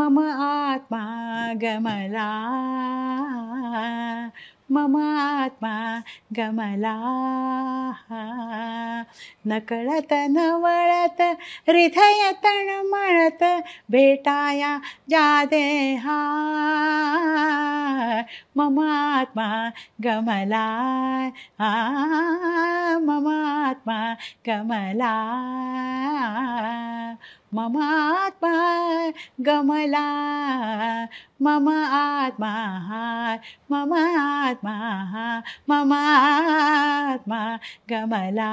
मम आत्मा गमला मम आत्मा गमला नकळत नवळत हृदय मणत भेटाया जा हा मम आत्मा गमला मम आत्मा गमला मम आत्मा गमला मम आत्मा मम आत्मा मम आत्मा गमला